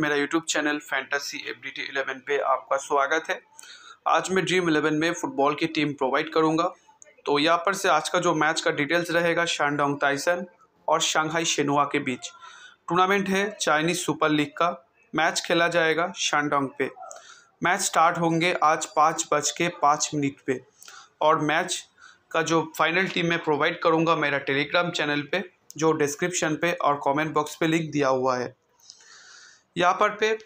मेरा YouTube channel fantasy T 11 पे आपका स्वागत है आज मैं ड्रीम 11 में फ़ुटबॉल की टीम प्रोवाइड करूंगा तो यहाँ पर से आज का जो मैच का डिटेल्स रहेगा शानडोंग ताइसन और शंघाई शेनुआ के बीच टूर्नामेंट है चाइनीज़ सुपर लीग का मैच खेला जाएगा शानडोंग पे मैच स्टार्ट होंगे आज पाँच बज के पाँच मिनट पे और मैच का जो फाइनल टीम मैं प्रोवाइड करूँगा मेरा टेलीग्राम चैनल पर जो डिस्क्रिप्शन पे और कमेंट बॉक्स पे लिंक दिया हुआ है यहाँ पर पे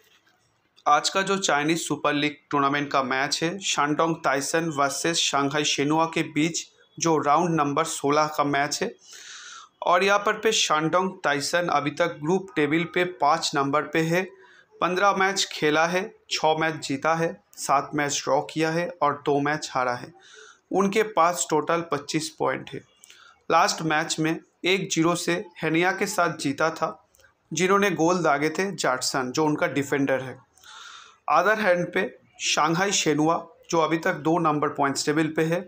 आज का जो चाइनीज सुपर लीग टूर्नामेंट का मैच है Shandong Taishan versus Shanghai Shenhua के बीच जो राउंड नंबर सोलह का मैच है और यहाँ पर पे शानडोंग ताइसन अभी तक ग्रुप टेबल पे पाँच नंबर पे है पंद्रह मैच खेला है छः मैच जीता है सात मैच ड्रॉ किया है और दो मैच हारा है उनके पास टोटल पच्चीस पॉइंट है लास्ट मैच में एक जीरो से हेनिया के साथ जीता था जिन्होंने गोल दागे थे जाटसन जो उनका डिफेंडर है आदर हैंड पे शांघाई शेनुआ जो अभी तक दो नंबर पॉइंट्स टेबल पे है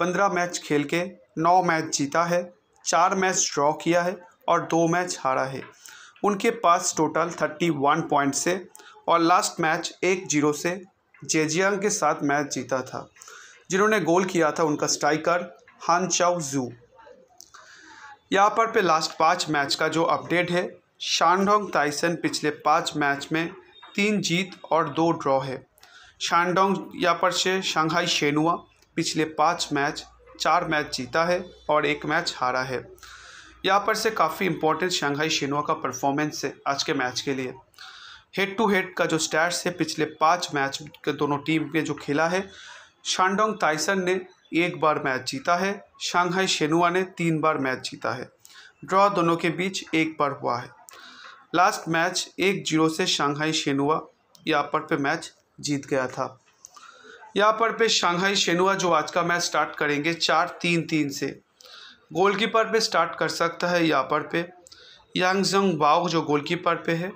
पंद्रह मैच खेल के नौ मैच जीता है चार मैच ड्रॉ किया है और दो मैच हारा है उनके पास टोटल थर्टी वन पॉइंट से और लास्ट मैच एक जीरो से जेजियांग के साथ मैच जीता था जिन्होंने गोल किया था उनका स्ट्राइकर हान चाउ जू यहाँ पर पे लास्ट पाँच मैच का जो अपडेट है शानडोंग ताइसन पिछले पाँच मैच में तीन जीत और दो ड्रॉ है शानडोंग या पर से शंघाई शेनुआ पिछले पाँच मैच चार मैच जीता है और एक मैच हारा है यहाँ पर से काफ़ी इम्पोर्टेंट शंघाई शेनुआ का परफॉर्मेंस है आज के मैच के लिए हेड टू हेड का जो स्टैट्स है पिछले पाँच मैच के दोनों टीम ने जो खेला है शानडोंग ताइसन ने एक बार मैच जीता है शंघाई शेनुआ ने तीन बार मैच जीता है ड्रॉ दोनों के बीच एक बार हुआ है लास्ट मैच एक जीरो से शंघाई शेनुआ यापर पे मैच जीत गया था पर पे शंघाई शेनुआ जो आज का मैच स्टार्ट करेंगे चार तीन तीन से गोलकीपर पे स्टार्ट कर सकता है यापर पे यांग जंग वाओ जो गोलकीपर पे है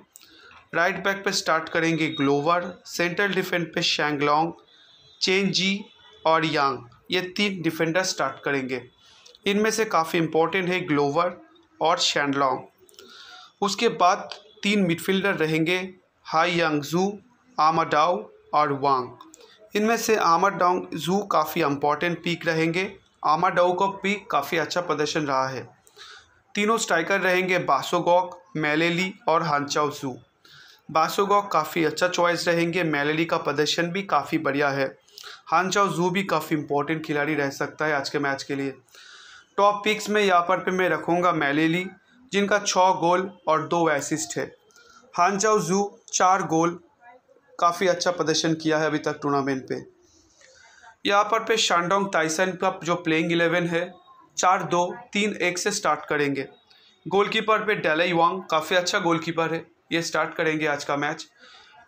राइट बैक पे स्टार्ट करेंगे ग्लोवर सेंट्रल डिफेंड पे शेंगलोंग चेन जी और यांग ये तीन डिफेंडर स्टार्ट करेंगे इनमें से काफ़ी इम्पोर्टेंट है ग्लोवर और शैंडलोंग उसके बाद तीन मिडफील्डर रहेंगे हाई यांग जू आमाडाओ और वांग इनमें से डाउंग जू काफ़ी इम्पॉर्टेंट पिक रहेंगे आमाडाओ का भी काफ़ी अच्छा प्रदर्शन रहा है तीनों स्ट्राइकर रहेंगे बासोगॉक मेलेली और हानचाओ जू बासोगॉक काफ़ी अच्छा चॉइस रहेंगे मेलेली का प्रदर्शन भी काफ़ी बढ़िया है हानचाओ जू भी काफ़ी इंपॉर्टेंट खिलाड़ी रह सकता है आज के मैच के लिए टॉप पिक्स में यहाँ पर पे मैं रखूँगा मेलेली जिनका छः गोल और दो एसिस्ट है हानजाओ जू चार गोल काफ़ी अच्छा प्रदर्शन किया है अभी तक टूर्नामेंट पे यहाँ पर पे शानडोंग टाइसन का जो प्लेइंग इलेवन है चार दो तीन एक से स्टार्ट करेंगे गोलकीपर पे डेलई वांग काफ़ी अच्छा गोलकीपर है ये स्टार्ट करेंगे आज का मैच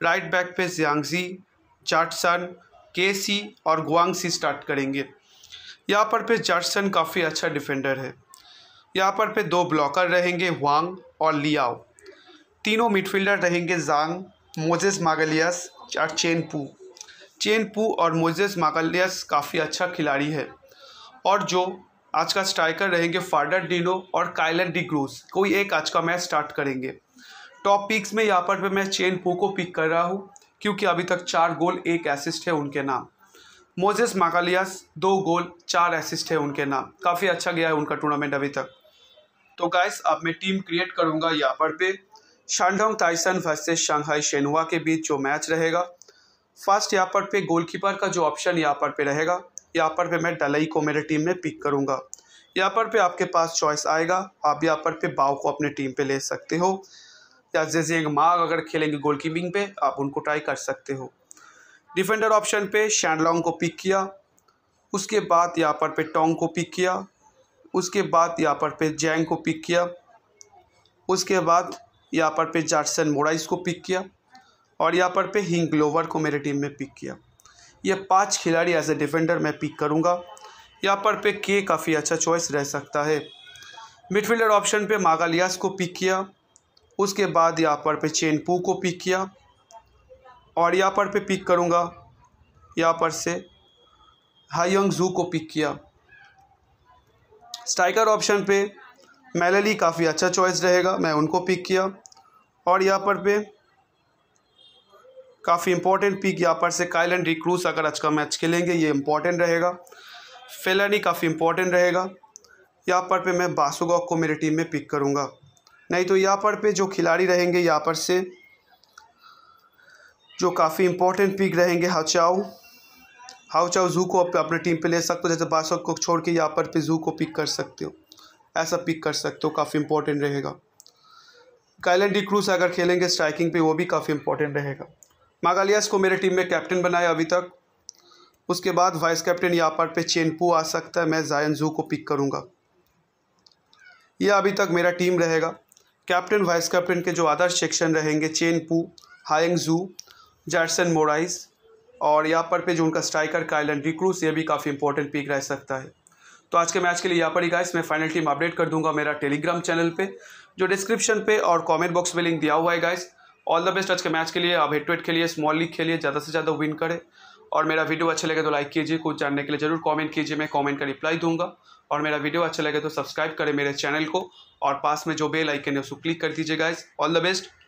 राइट बैक पे जियांगजी जाटसन के सी और गुआंगसी स्टार्ट करेंगे यहाँ पर पे जाटसन काफ़ी अच्छा डिफेंडर है यहाँ पर फिर दो ब्लॉकर रहेंगे हुआंग और लियाओ तीनों मिडफील्डर रहेंगे जांग मोजेस मागलियस और चेन पू चेन पू और मोजेस मागलियस काफ़ी अच्छा खिलाड़ी है और जो आज का स्ट्राइकर रहेंगे फार्डर डिनो और काइलन डी ग्रूस कोई एक आज का मैच स्टार्ट करेंगे टॉप पिक्स में यहाँ पर मैं चेन पू को पिक कर रहा हूँ क्योंकि अभी तक चार गोल एक असिस्ट है उनके नाम मोजेस मागालियास दो गोल चार असिस्ट है उनके नाम काफ़ी अच्छा गया है उनका टूर्नामेंट अभी तक तो गाइस अब मैं टीम क्रिएट करूँगा यहाँ पर पे Shandong Taishan versus Shanghai Shenhua के बीच जो मैच रहेगा फर्स्ट यहाँ पर पे गोलकीपर का जो ऑप्शन यहाँ पर पे रहेगा यहाँ पर पे मैं डलई को मेरे टीम में पिक करूँगा यहाँ पर पे आपके पास चॉइस आएगा आप यहाँ पर पे बाव को अपने टीम पे ले सकते हो या जेजेंग माग अगर खेलेंगे गोलकीपिंग पे आप उनको ट्राई कर सकते हो डिफेंडर ऑप्शन पे शैंडलोंग को पिक किया उसके बाद यहाँ पर पे टोंग को पिक किया उसके बाद यहाँ पर पे जैंग को पिक किया उसके बाद यहाँ पर पे जाटसन मोराइस को पिक किया और यहाँ पर पे हिंग ग्लोवर को मेरे टीम में पिक किया ये पांच खिलाड़ी एज ए डिफेंडर मैं पिक करूँगा यहाँ पर पे के काफ़ी अच्छा चॉइस रह सकता है मिडफील्डर ऑप्शन पे मागालियास को पिक किया उसके बाद यहाँ पर पे पू को पिक किया और यहाँ पर पे पिक करूँगा यहाँ पर से हाईंग जू को पिक किया स्ट्राइकर ऑप्शन पे मेलेली काफ़ी अच्छा चॉइस रहेगा मैं उनको पिक किया और यहाँ पर पे काफ़ी इंपॉर्टेंट पिक यहाँ पर से काइल एंड रिक्रूस अगर आज का मैच खेलेंगे ये इंपॉर्टेंट रहेगा फेलनी काफ़ी इंपॉर्टेंट रहेगा यहाँ पर पे मैं बासुगॉक को मेरी टीम में पिक करूँगा नहीं तो यहाँ पर पे जो खिलाड़ी रहेंगे यहाँ पर से जो काफ़ी इंपॉर्टेंट पिक रहेंगे हचाओ हाउ चाहो जू को आप अपने टीम पे ले सकते हो जैसे बासव को छोड़ के यहाँ पर फिर जू को पिक कर सकते हो ऐसा पिक कर सकते हो काफ़ी इंपॉर्टेंट रहेगा कैलन डी क्रूज अगर खेलेंगे स्ट्राइकिंग पे वो भी काफ़ी इंपॉर्टेंट रहेगा मागालियास को मेरे टीम में कैप्टन बनाया अभी तक उसके बाद वाइस कैप्टन यहाँ पर पे चेनपू आ सकता है मैं जायन जू को पिक करूँगा यह अभी तक मेरा टीम रहेगा कैप्टन वाइस कैप्टन के जो आदर्श सेक्शन रहेंगे चेनपू हाइंग जू जैरसन मोराइज़ और यहाँ पर पे जो उनका स्ट्राइकर काइलन रिक्रूस ये भी काफ़ी इंपॉर्टेंट पिक रह सकता है तो आज के मैच के लिए यहाँ पर ही गाइस मैं फाइनल टीम अपडेट कर दूंगा मेरा टेलीग्राम चैनल पे जो डिस्क्रिप्शन पे और कमेंट बॉक्स में लिंक दिया हुआ है गाइस ऑल द बेस्ट आज के मैच के लिए आप हेट टू खेलिए स्मॉल लीग खेलिए ज़्यादा से ज़्यादा विन करें और मेरा वीडियो अच्छा लगे तो लाइक कीजिए कुछ जानने के लिए जरूर कॉमेंट कीजिए मैं कॉमेंट का रिप्लाई दूंगा और मेरा वीडियो अच्छा लगे तो सब्सक्राइब करें मेरे चैनल को और पास में जो बेल आइकन है उसको क्लिक कर दीजिए गाइस ऑल द बेस्ट